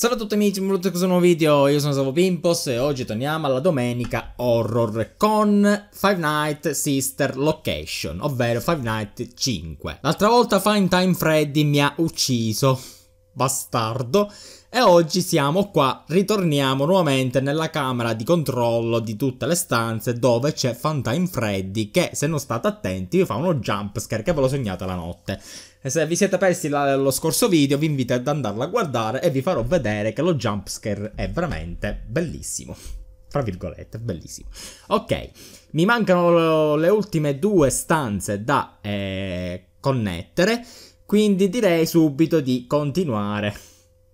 Salve a tutti amici, benvenuti a questo nuovo video, io sono Savo Pimpos e oggi torniamo alla domenica horror con Five Night Sister Location, ovvero Five Night 5. L'altra volta Fine Time Freddy mi ha ucciso, bastardo, e oggi siamo qua, ritorniamo nuovamente nella camera di controllo di tutte le stanze dove c'è Fantine Freddy che se non state attenti vi fa uno jumpscare che ve lo sognate la notte. E se vi siete persi la, lo scorso video vi invito ad andarla a guardare e vi farò vedere che lo jumpscare è veramente bellissimo. Fra virgolette, bellissimo. Ok, mi mancano le ultime due stanze da eh, connettere, quindi direi subito di continuare.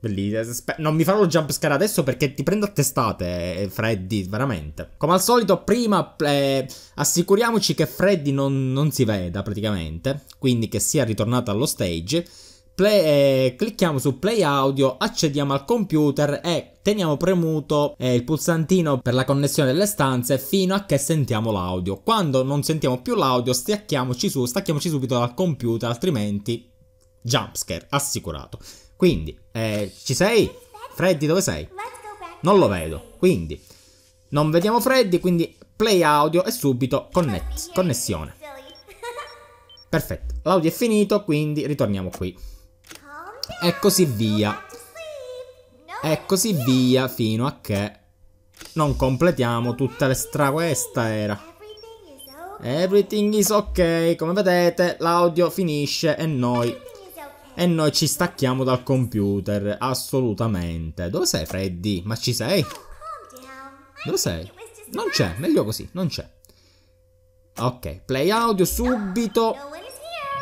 Lì, eh, Non mi farò il jump scare adesso perché ti prendo a testate, eh, Freddy, veramente. Come al solito, prima eh, assicuriamoci che Freddy non, non, si veda praticamente, quindi che sia ritornato allo stage. Play, eh, clicchiamo su play audio, accediamo al computer e teniamo premuto eh, il pulsantino per la connessione delle stanze fino a che sentiamo l'audio. Quando non sentiamo più l'audio stacchiamoci, su, stacchiamoci subito dal computer, altrimenti jumpscare assicurato. Quindi, eh, ci sei? Freddy dove sei? Non lo vedo, quindi non vediamo Freddy, quindi play audio e subito connect, connessione. Perfetto, l'audio è finito, quindi ritorniamo qui. E così via. E così via fino a che non completiamo tutte le stra... Questa era. Everything is ok, come vedete l'audio finisce e noi e noi ci stacchiamo dal computer, assolutamente. Dove sei Freddy? Ma ci sei? Dove sei? Non c'è, meglio così, non c'è. Ok, play audio subito.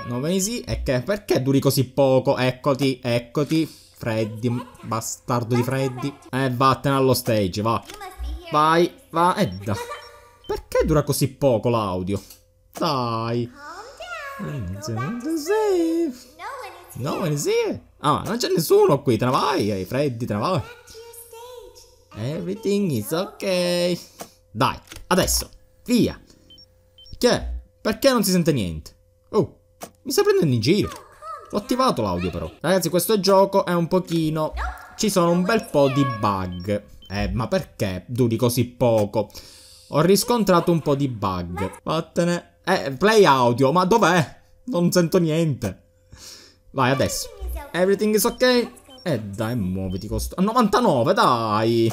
No Non easy. E che, perché duri così poco? Eccoti, eccoti. Freddy, bastardo di Freddy. Eh, vattene allo stage, va. Vai, va. Edda. Perché dura così poco l'audio? Dai. Calm down. No, one is here. Ah, non c'è nessuno qui, te ne vai, hai freddi, te ne vai. Everything is ok. Dai, adesso, via. Che? Perché non si sente niente? Oh, mi sta prendendo in giro. L'ho attivato l'audio però. Ragazzi, questo gioco è un pochino... Ci sono un bel po' di bug. Eh, ma perché duri così poco? Ho riscontrato un po' di bug. Vattene. Eh, play audio, ma dov'è? Non sento niente. Vai, adesso. Everything is ok? Eh, dai, muoviti costo. 99, dai!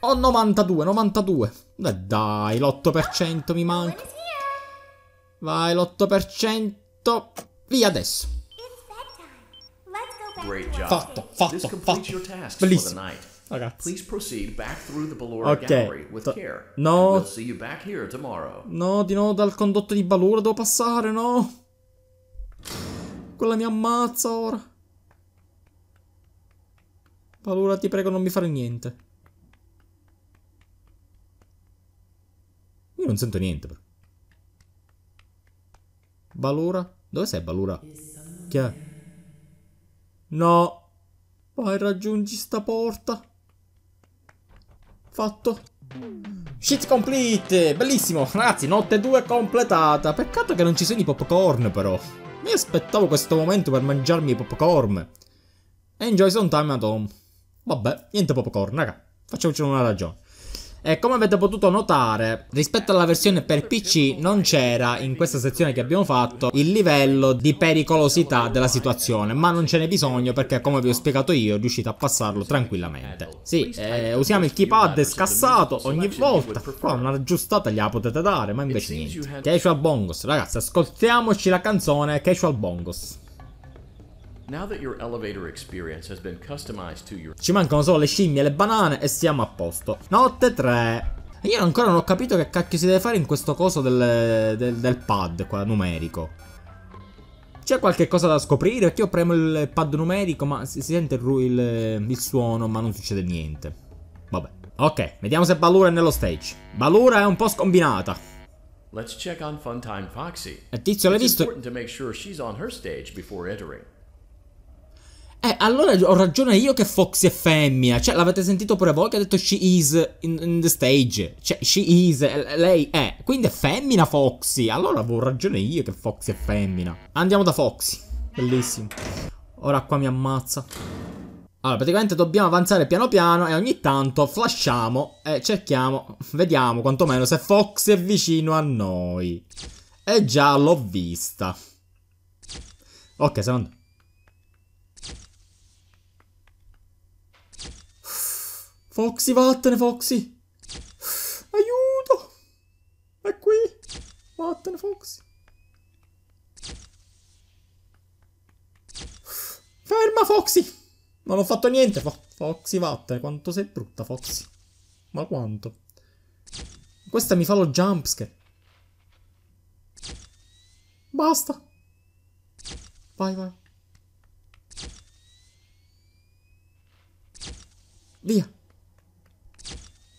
Ho 92, 92. Eh, dai, dai l'8% mi manca. Vai, l'8%. Via adesso. Fatto, fatto, fatto. Bellissimo. Ragazzi. Ok. No. No, di nuovo dal condotto di Balura devo passare, no? Quella mi ammazza ora. Valura, ti prego, non mi fare niente. Io non sento niente, però. Balura? Dove sei, Balura? Che è? No! Vai, raggiungi sta porta. Fatto. Shit complete! Bellissimo! Ragazzi, notte 2 completata. Peccato che non ci siano i popcorn, però. Mi aspettavo questo momento per mangiarmi i popcorn. Enjoy some time at home. Mm, vabbè, niente popcorn, raga. Facciamocene una ragione. E come avete potuto notare, rispetto alla versione per PC non c'era in questa sezione che abbiamo fatto il livello di pericolosità della situazione, ma non ce n'è bisogno perché come vi ho spiegato io riuscite a passarlo tranquillamente. Sì, eh, usiamo il keypad scassato ogni volta, qua una giustata gliela potete dare, ma invece niente. Casual Bongos, ragazzi, ascoltiamoci la canzone Casual Bongos. Now that elevator experience has been customized to your Ci mancano solo le scimmie, e le banane e siamo a posto. Notte 3. E io ancora non ho capito che cacchio si deve fare in questo coso del, del, del pad qua, numerico. C'è qualche cosa da scoprire? Perché io premo il pad numerico, ma si, si sente il, il, il, suono, ma non succede niente. Vabbè. Ok, vediamo se Balura è nello stage. Balura è un po' scombinata. Let's check on Funtime Foxy. E eh, tizio l'hai visto? È importante che sia sure she's stage prima di before eh, allora ho ragione io che Foxy è femmina. Cioè, l'avete sentito pure voi che ha detto she is in, in, the stage. Cioè, she is, eh, lei è. Quindi è femmina Foxy. Allora avevo ragione io che Foxy è femmina. Andiamo da Foxy. Bellissimo. Ora qua mi ammazza. Allora, praticamente dobbiamo avanzare piano piano e ogni tanto flashiamo e cerchiamo, vediamo quantomeno se Foxy è vicino a noi. E già l'ho vista. Ok, secondo... Foxy, vattene, Foxy. Aiuto. È qui. Vattene, Foxy. Ferma, Foxy. Non ho fatto niente. Fo Foxy, vattene. Quanto sei brutta, Foxy. Ma quanto? Questa mi fa lo jumpscare. Basta. Vai, vai. Via.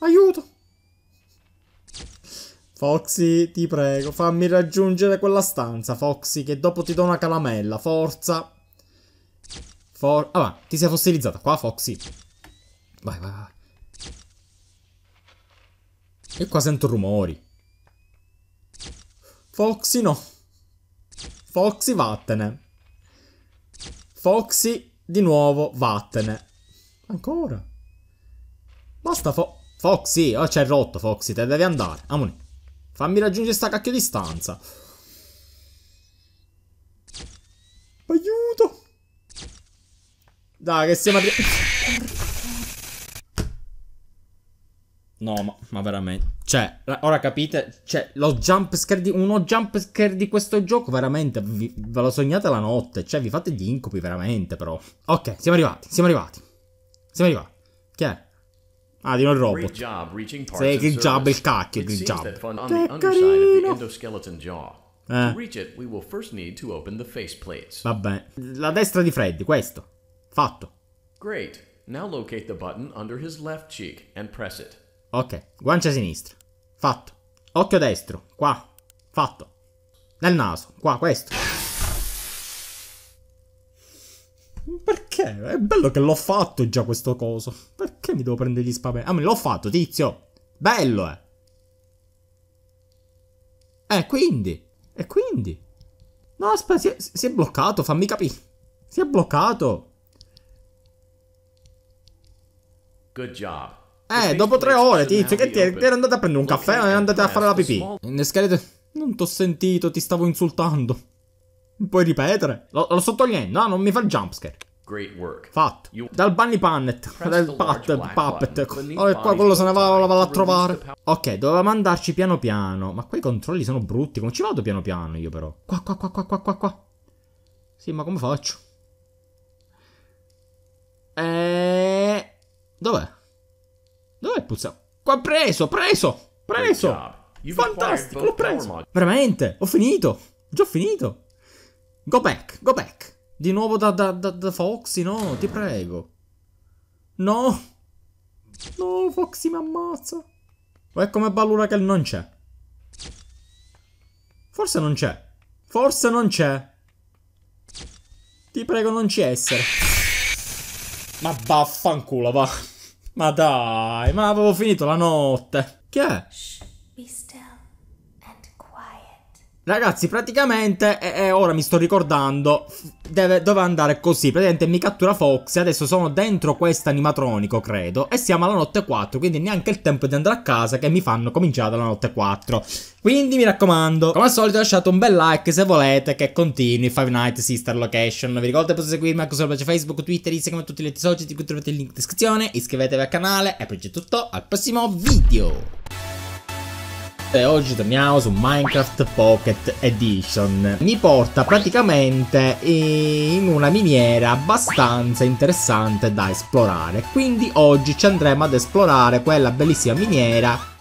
Aiuto! Foxy, ti prego, fammi raggiungere quella stanza, Foxy, che dopo ti do una calamella. Forza! For ah, va, ti sei fossilizzata qua, Foxy. Vai, vai, vai. E qua sento rumori. Foxy no. Foxy vattene. Foxy di nuovo vattene. Ancora. Basta Foxy. Foxy, oh c'è rotto Foxy, te devi andare. Amone. Ah, Fammi raggiungere sta cacchio di stanza. Aiuto. Dai, che siamo arrivati. No, ma, ma, veramente. Cioè, ora capite? Cioè, lo jump scare di, uno jump scare di questo gioco, veramente, vi, ve lo sognate la notte. Cioè, vi fate gli incubi, veramente, però. Ok, siamo arrivati, siamo arrivati. Siamo arrivati. Chi è? Ah, di un robot. Sei Grid Job il cacchio, Grid Job. Che carino! Eh. Vabbè. La destra di Freddy, questo. Fatto. Great. Now locate the button under his left cheek and press it. Ok, guancia sinistra. Fatto. Occhio destro, qua. Fatto. Nel naso, qua, questo. Perché? È bello che l'ho fatto già questo coso. Perché? mi devo prendere gli spaventi. Ah, me l'ho fatto, tizio. Bello, eh. Eh, quindi. E eh, quindi? No, aspetta, si è, si è bloccato, fammi capire. Si è bloccato. Good job. Eh, dopo tre ore, tizio, che ti eri andato a prendere un caffè e andate a fare la pipì. Innescherete... Non ho sentito, ti stavo insultando. Puoi ripetere? Lo, lo sto togliendo, no? Ah, non mi fa il jumpscare. Great work. Fatto. Dal Bunny Punnet. Dal Puppet. Puppet. Oh, e qua quello se ne va, la va a trovare. Ok, dovevamo andarci piano piano. Ma quei controlli sono brutti. Come ci vado piano piano io però? Qua, qua, qua, qua, qua, qua, qua. Sì, ma come faccio? Eeeh... Dov'è? Dov'è il puzza? Qua preso, preso, preso. Fantastico, l'ho preso. Veramente, ho finito. Ho già finito. Go back, go back. Di nuovo da, da, da, da Foxy, no, ti prego. No. No, Foxy mi ammazza. Guarda come ballura che non c'è. Forse non c'è. Forse non c'è. Ti prego non ci essere. Ma vaffanculo, va. Ma dai, ma avevo finito la notte. Che è? Shh, Ragazzi, praticamente, e, e ora mi sto ricordando, deve, doveva andare così. Praticamente mi cattura Fox e adesso sono dentro questo animatronico, credo. E siamo alla notte 4, quindi neanche il tempo di andare a casa che mi fanno cominciare la notte 4. Quindi mi raccomando, come al solito lasciate un bel like se volete che continui Five Nights Sister Location. Vi ricordate potete seguirmi anche sulla pagina Facebook, Twitter, Instagram e tutti gli altri social di cui trovate il link in descrizione. Iscrivetevi al canale e poi c'è tutto, al prossimo video! e eh, oggi torniamo su Minecraft Pocket Edition. Mi porta praticamente in una miniera abbastanza interessante da esplorare, quindi oggi ci andremo ad esplorare quella bellissima miniera